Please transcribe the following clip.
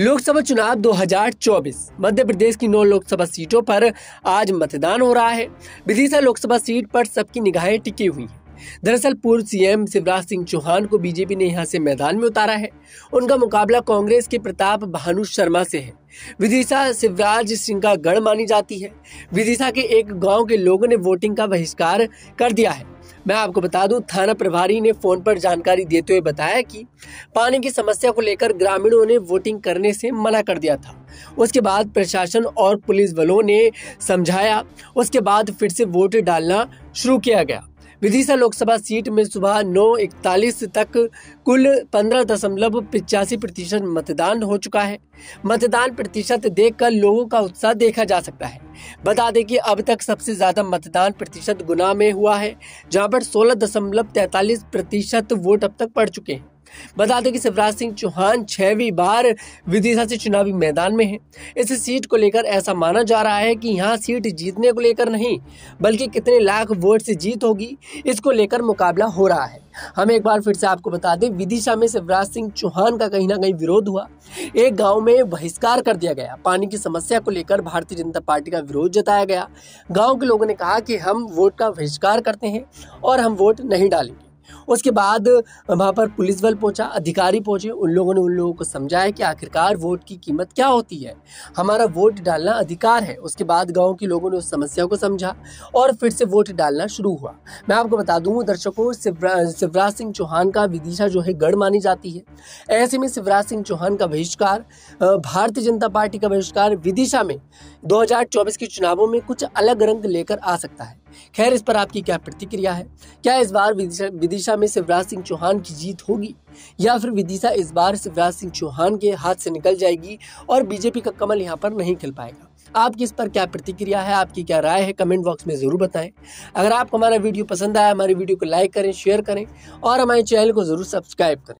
लोकसभा चुनाव 2024 मध्य प्रदेश की नौ लोकसभा सीटों पर आज मतदान हो रहा है विदिशा लोकसभा सीट पर सबकी निगाहें टिकी हुई हैं दरअसल पूर्व सीएम शिवराज सिंह चौहान को बीजेपी ने यहां से मैदान में उतारा है उनका मुकाबला कांग्रेस के प्रताप भानु शर्मा से है विदिशा शिवराज सिंह का गढ़ मानी जाती है विदिशा के एक गांव के लोगों ने वोटिंग का बहिष्कार कर दिया है मैं आपको बता दूं थाना प्रभारी ने फोन पर जानकारी देते हुए बताया कि पानी की समस्या को लेकर ग्रामीणों ने वोटिंग करने से मना कर दिया था उसके बाद प्रशासन और पुलिस बलों ने समझाया उसके बाद फिर से वोट डालना शुरू किया गया विदिशा लोकसभा सीट में सुबह नौ इकतालीस तक कुल पंद्रह दशमलव पिचासी प्रतिशत मतदान हो चुका है मतदान प्रतिशत देखकर लोगों का उत्साह देखा जा सकता है बता दें कि अब तक सबसे ज्यादा मतदान प्रतिशत गुना में हुआ है जहां पर सोलह दशमलव तैतालीस प्रतिशत वोट अब तक पड़ चुके हैं बता दें कि शिवराज सिंह चौहान छहवीं बार विदिशा से चुनावी मैदान में हैं इस सीट को लेकर ऐसा माना जा रहा है कि यहाँ सीट जीतने को लेकर नहीं बल्कि कितने लाख वोट से जीत होगी इसको लेकर मुकाबला हो रहा है हम एक बार फिर से आपको बता दें विदिशा में शिवराज सिंह चौहान का कहीं ना कहीं विरोध हुआ एक गांव में बहिष्कार कर दिया गया पानी की समस्या को लेकर भारतीय जनता पार्टी का विरोध जताया गया गांव के लोगों ने कहा कि हम वोट का बहिष्कार करते हैं और हम वोट नहीं डालेंगे उसके बाद वहाँ पर पुलिस बल पहुँचा अधिकारी पहुँचे उन लोगों ने उन लोगों को समझाया कि आखिरकार वोट की कीमत क्या होती है हमारा वोट डालना अधिकार है उसके बाद गाँव के लोगों ने उस समस्या को समझा और फिर से वोट डालना शुरू हुआ मैं आपको बता दूँ दर्शकों शिवराज सिंह चौहान का विदिशा जो है गढ़ मानी जाती है ऐसे में शिवराज सिंह चौहान का बहिष्कार भारतीय जनता पार्टी का बहिष्कार विदिशा में दो के चुनावों में कुछ अलग रंग लेकर आ सकता है खैर इस पर आपकी क्या प्रतिक्रिया है क्या इस बार विदिशा, विदिशा में शिवराज सिंह चौहान की जीत होगी या फिर विदिशा इस बार शिवराज सिंह चौहान के हाथ से निकल जाएगी और बीजेपी का कमल यहाँ पर नहीं खिल पाएगा आपकी इस पर क्या प्रतिक्रिया है आपकी क्या राय है कमेंट बॉक्स में ज़रूर बताएं अगर आपको हमारा वीडियो पसंद आया हमारी वीडियो को लाइक करें शेयर करें और हमारे चैनल को ज़रूर सब्सक्राइब करें